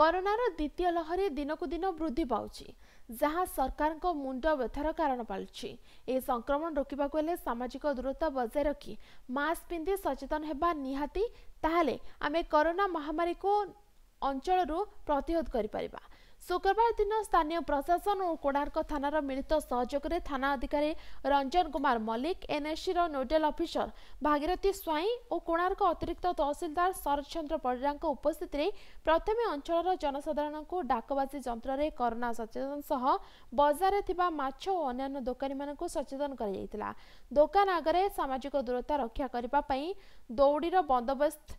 କରୋନାର ଦ୍ୱିତୀୟ ଲହରୀ ଦିନକୁ ଦିନ ବୃଦ୍ଧି ପାଉଛି ଯାହା ସରକାରଙ୍କ ମୁଣ୍ଡ ବ୍ୟଥାର କାରଣ ପାଲୁଛି ଏହି ସଂକ୍ରମଣ ରୋକିବାକୁ ହେଲେ ସାମାଜିକ ଦୂରତା ବଜାୟ ରଖି ମାସ୍କ ପିନ୍ଧି ସଚେତନ ହେବା ନିହାତି ତାହେଲେ ଆମେ କରୋନା ମହାମାରୀକୁ ଅଞ୍ଚଳରୁ ପ୍ରତିହତ କରିପାରିବା शुक्रबार दिन स्थानीय प्रशासन थानार मिलित सहयोग सहयोगले थाना अधिकारी रंजन कुमार मल्लिक एनएससी र नोडेल् अफिसर भागीरथी स्वईाक अतिरिक्त तहसीदार शरतच चन्द्र परिराको उपस्थितिले प्रथमे अञ्चल जनसाधारणको डाकबाजी जो सचेतन सह बजार माछ अन्य दोकान म सचेतन गरिजिक दूरता रक्षाक दौडोबस्त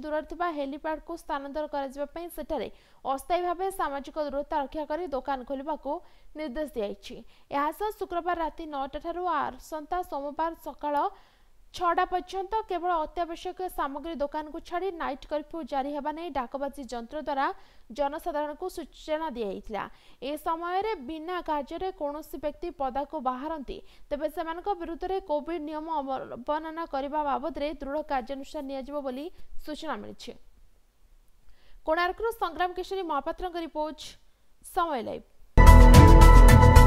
दूर हेलीप्याड कु स्थानी अस्थाी भावे समाजिक दूरता रक्षाकरी दोकान खोलि निर्देश दिएछ शुक्रबार राति संता सोमबार सकाल ଛଅଟା ପର୍ଯ୍ୟନ୍ତ କେବଳ ଅତ୍ୟାବଶ୍ୟକୀୟ ସାମଗ୍ରୀ ଦୋକାନକୁ ଛାଡ଼ି ନାଇଟ୍ କର୍ଫ୍ୟୁ ଜାରି ହେବା ନେଇ ଡାକବାଜି ଯନ୍ତ୍ର ଦ୍ୱାରା ଜନସାଧାରଣଙ୍କୁ ସୂଚନା ଦିଆଯାଇଥିଲା ଏ ସମୟରେ ବିନା କାର୍ଯ୍ୟରେ କୌଣସି ବ୍ୟକ୍ତି ପଦାକୁ ବାହାରନ୍ତି ତେବେ ସେମାନଙ୍କ ବିରୁଦ୍ଧରେ କୋଭିଡ୍ ନିୟମ ଅବମାନନା କରିବା ବାବଦରେ ଦୃଢ଼ କାର୍ଯ୍ୟାନୁଷ୍ଠାନ ନିଆଯିବ ବୋଲି ସୂଚନା ମିଳିଛି କୋଣାର୍କରୁ ସଂଗ୍ରାମ କିଶୋରୀ ମହାପାତ୍ରଙ୍କ ରିପୋର୍ଟ ସମୟ ଲାଇଭ୍